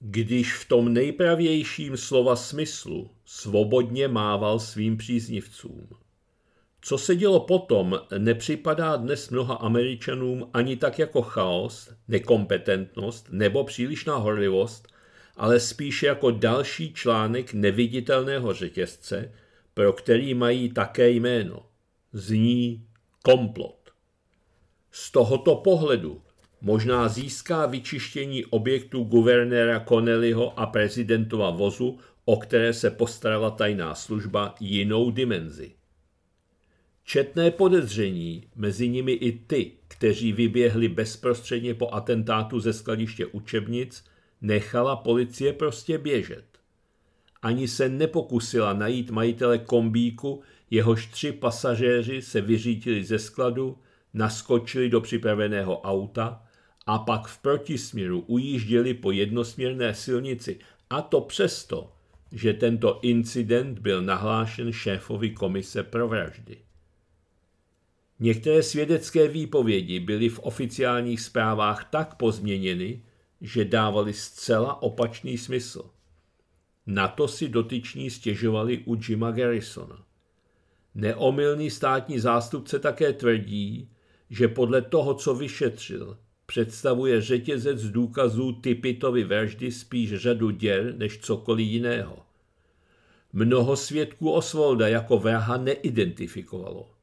když v tom nejpravějším slova smyslu svobodně mával svým příznivcům. Co se dělo potom, nepřipadá dnes mnoha Američanům ani tak jako chaos, nekompetentnost nebo přílišná horlivost, ale spíše jako další článek neviditelného řetězce, pro který mají také jméno. Zní komplot. Z tohoto pohledu možná získá vyčištění objektu guvernéra Connellyho a prezidentova vozu, o které se postarala tajná služba, jinou dimenzi. Četné podezření, mezi nimi i ty, kteří vyběhli bezprostředně po atentátu ze skladiště učebnic, nechala policie prostě běžet. Ani se nepokusila najít majitele kombíku, jehož tři pasažéři se vyřítili ze skladu, naskočili do připraveného auta a pak v protisměru ujížděli po jednosměrné silnici. A to přesto, že tento incident byl nahlášen šéfovi komise pro vraždy. Některé svědecké výpovědi byly v oficiálních zprávách tak pozměněny, že dávaly zcela opačný smysl. Na to si dotyční stěžovali u Jima Garrisona. Neomylný státní zástupce také tvrdí, že podle toho, co vyšetřil, představuje řetězec důkazů typitovy vraždy spíš řadu děr než cokoliv jiného. Mnoho svědků Osvolda jako vraha neidentifikovalo.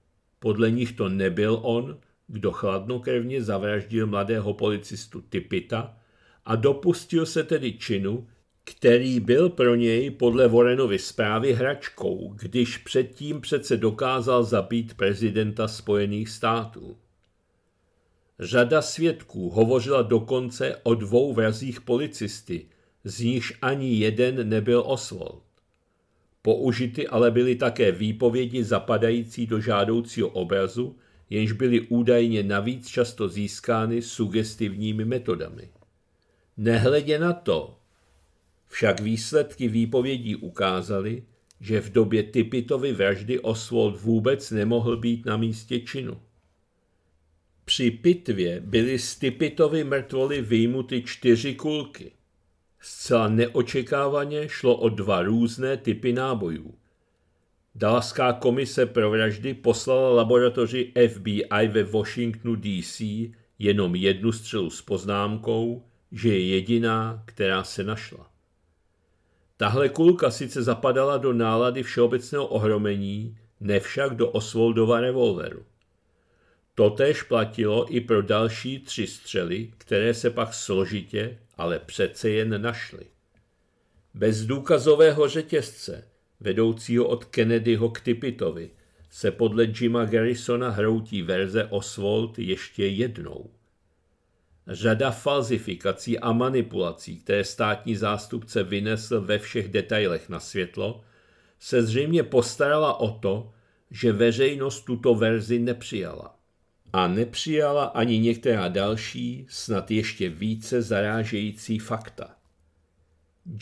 Podle nich to nebyl on, kdo chladnokrevně zavraždil mladého policistu Tipita a dopustil se tedy činu, který byl pro něj podle Vorenovy zprávy hračkou, když předtím přece dokázal zabít prezidenta Spojených států. Řada svědků hovořila dokonce o dvou vrazích policisty, z nichž ani jeden nebyl Oswald. Použity ale byly také výpovědi zapadající do žádoucího obrazu, jenž byly údajně navíc často získány sugestivními metodami. Nehledě na to, však výsledky výpovědí ukázaly, že v době Typitovy vraždy Oswald vůbec nemohl být na místě činu. Při pitvě byly z Typitovy mrtvoly vyjmuty čtyři kulky – Zcela neočekávaně šlo o dva různé typy nábojů. Dalská komise pro vraždy poslala laboratoři FBI ve Washingtonu DC jenom jednu střelu s poznámkou, že je jediná, která se našla. Tahle kulka sice zapadala do nálady všeobecného ohromení, nevšak do Osvoldova revolveru. Totež platilo i pro další tři střely, které se pak složitě, ale přece jen našly. Bez důkazového řetězce, vedoucího od Kennedyho k Tipitovi, se podle Jima Garrisona hroutí verze Oswald ještě jednou. Řada falzifikací a manipulací, které státní zástupce vynesl ve všech detailech na světlo, se zřejmě postarala o to, že veřejnost tuto verzi nepřijala a nepřijala ani některá další, snad ještě více zarážející fakta.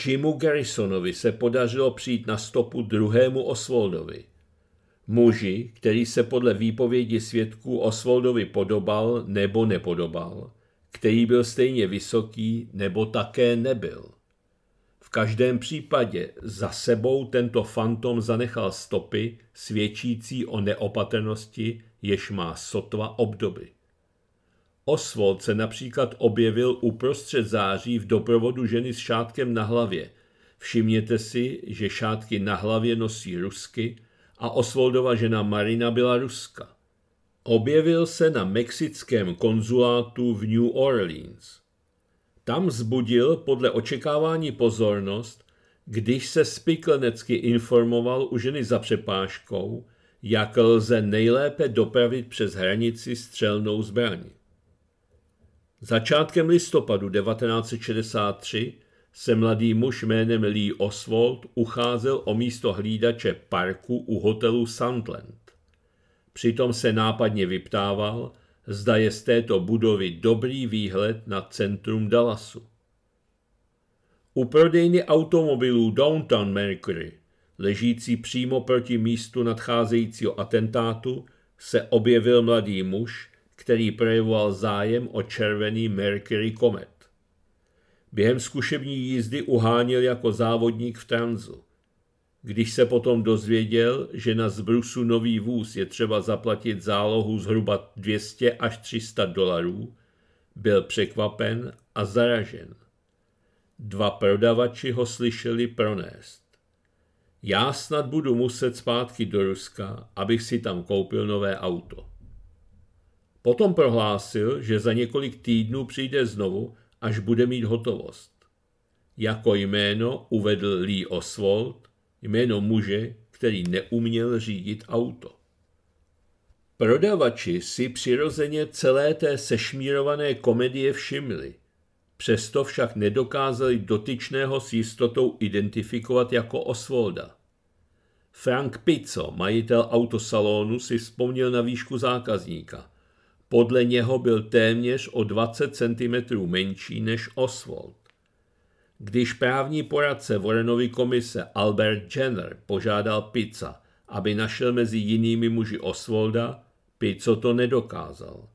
Jimu Garrisonovi se podařilo přijít na stopu druhému Oswaldovi. Muži, který se podle výpovědi svědků Oswaldovi podobal nebo nepodobal, který byl stejně vysoký nebo také nebyl. V každém případě za sebou tento fantom zanechal stopy svědčící o neopatrnosti jež má sotva obdoby. Oswald se například objevil uprostřed září v doprovodu ženy s šátkem na hlavě. Všimněte si, že šátky na hlavě nosí rusky a Oswaldova žena Marina byla ruska. Objevil se na mexickém konzulátu v New Orleans. Tam zbudil podle očekávání pozornost, když se spiklenecky informoval u ženy za přepážkou, jak lze nejlépe dopravit přes hranici střelnou zbraň. Začátkem listopadu 1963 se mladý muž jménem Lee Oswald ucházel o místo hlídače parku u hotelu Sandland. Přitom se nápadně vyptával, zda je z této budovy dobrý výhled na centrum Dallasu. U prodejny automobilů Downtown Mercury ležící přímo proti místu nadcházejícího atentátu, se objevil mladý muž, který projevoval zájem o červený Mercury Comet. Během zkušební jízdy uháněl jako závodník v tranzu. Když se potom dozvěděl, že na zbrusu nový vůz je třeba zaplatit zálohu zhruba 200 až 300 dolarů, byl překvapen a zaražen. Dva prodavači ho slyšeli pronést já snad budu muset zpátky do Ruska, abych si tam koupil nové auto. Potom prohlásil, že za několik týdnů přijde znovu, až bude mít hotovost. Jako jméno uvedl Lee Oswald, jméno muže, který neuměl řídit auto. Prodavači si přirozeně celé té sešmírované komedie všimli Přesto však nedokázali dotyčného s jistotou identifikovat jako Osvolda. Frank Pizzo, majitel autosalonu, si vzpomněl na výšku zákazníka. Podle něho byl téměř o 20 cm menší než Oswald. Když právní poradce Warrenovy komise Albert Jenner požádal Pizza, aby našel mezi jinými muži Oswalda, Pizzo to nedokázal.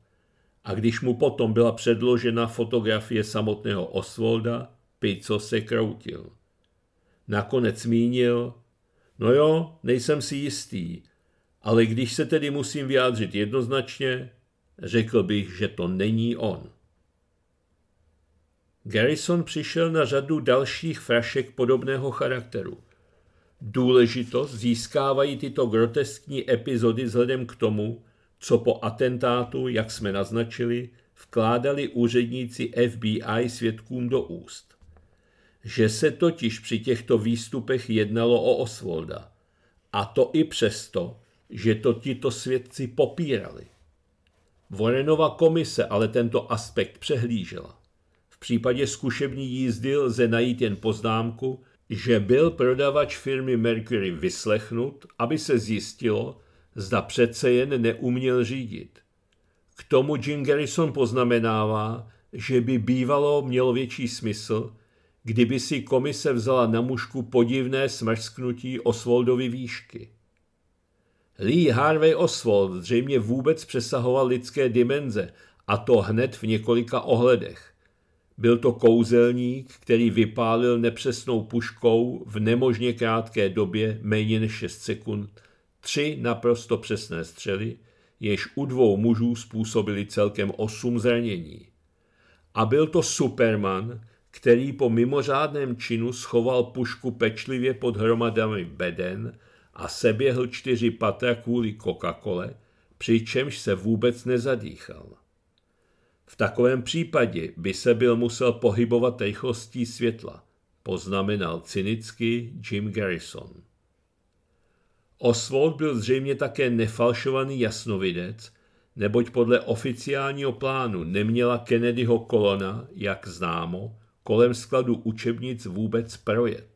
A když mu potom byla předložena fotografie samotného Oswalda, Pico se kroutil. Nakonec mínil, no jo, nejsem si jistý, ale když se tedy musím vyjádřit jednoznačně, řekl bych, že to není on. Garrison přišel na řadu dalších frašek podobného charakteru. Důležitost získávají tyto groteskní epizody vzhledem k tomu, co po atentátu, jak jsme naznačili, vkládali úředníci FBI svědkům do úst. Že se totiž při těchto výstupech jednalo o Oswalda. A to i přesto, že to tito svědci popírali. Vorenova komise ale tento aspekt přehlížela. V případě zkušební jízdy lze najít jen poznámku, že byl prodavač firmy Mercury vyslechnut, aby se zjistilo, zda přece jen neuměl řídit. K tomu Jim Garrison poznamenává, že by bývalo mělo větší smysl, kdyby si komise vzala na mužku podivné smrsknutí Oswaldovy výšky. Lee Harvey Oswald zřejmě vůbec přesahoval lidské dimenze, a to hned v několika ohledech. Byl to kouzelník, který vypálil nepřesnou puškou v nemožně krátké době méně než 6 sekund tři naprosto přesné střely, jež u dvou mužů způsobili celkem osm zranění. A byl to Superman, který po mimořádném činu schoval pušku pečlivě pod hromadami beden a seběhl čtyři patra kvůli Coca-Cole, přičemž se vůbec nezadýchal. V takovém případě by se byl musel pohybovat rychlostí světla, poznamenal cynicky Jim Garrison. Oswald byl zřejmě také nefalšovaný jasnovidec, neboť podle oficiálního plánu neměla Kennedyho kolona, jak známo, kolem skladu učebnic vůbec projet.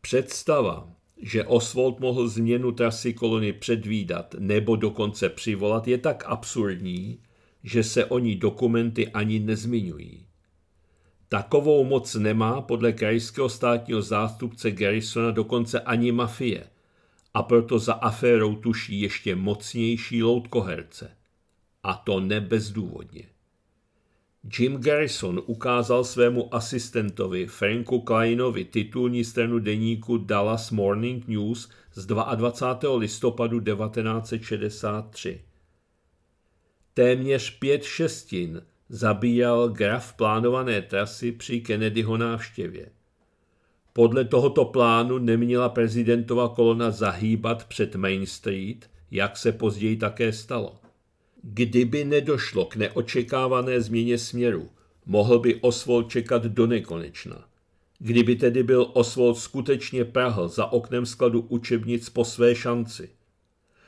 Představa, že Oswald mohl změnu trasy kolony předvídat nebo dokonce přivolat, je tak absurdní, že se o ní dokumenty ani nezmiňují. Takovou moc nemá podle krajského státního zástupce Garrisona dokonce ani mafie, a proto za aférou tuší ještě mocnější loutkoherce. A to ne bezdůvodně. Jim Garrison ukázal svému asistentovi Franku Kleinovi titulní stranu deníku Dallas Morning News z 22. listopadu 1963. Téměř pět šestin zabíjal graf plánované trasy při Kennedyho návštěvě. Podle tohoto plánu neměla prezidentova kolona zahýbat před Main Street, jak se později také stalo. Kdyby nedošlo k neočekávané změně směru, mohl by Oswald čekat do nekonečna. Kdyby tedy byl Oswald skutečně prahl za oknem skladu učebnic po své šanci.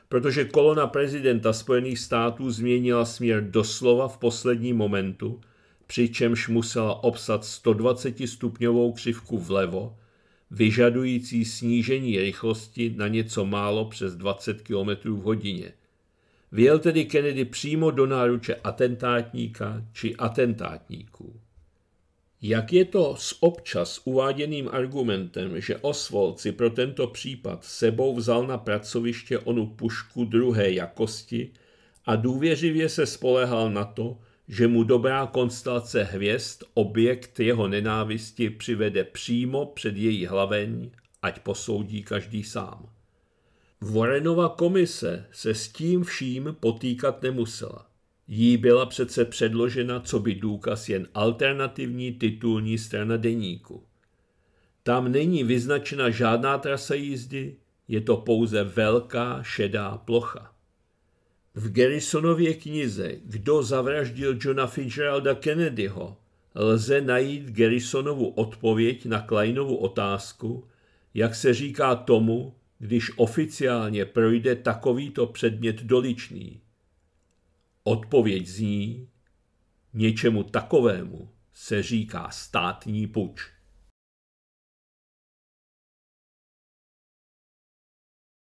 Protože kolona prezidenta Spojených států změnila směr doslova v posledním momentu – přičemž musela obsat 120 stupňovou křivku vlevo, vyžadující snížení rychlosti na něco málo přes 20 km v hodině. Vyjel tedy Kennedy přímo do náruče atentátníka či atentátníků. Jak je to s občas uváděným argumentem, že Oswald si pro tento případ sebou vzal na pracoviště onu pušku druhé jakosti a důvěřivě se spolehal na to, že mu dobrá konstelace hvězd objekt jeho nenávisti přivede přímo před její hlaveň, ať posoudí každý sám. Vorenova komise se s tím vším potýkat nemusela. Jí byla přece předložena co by důkaz jen alternativní titulní strana deníku. Tam není vyznačena žádná trasa jízdy, je to pouze velká šedá plocha. V Garrisonově knize Kdo zavraždil Johna Fitzgeralda Kennedyho lze najít Garrisonovu odpověď na Kleinovu otázku, jak se říká tomu, když oficiálně projde takovýto předmět doličný. Odpověď zní, něčemu takovému se říká státní puč.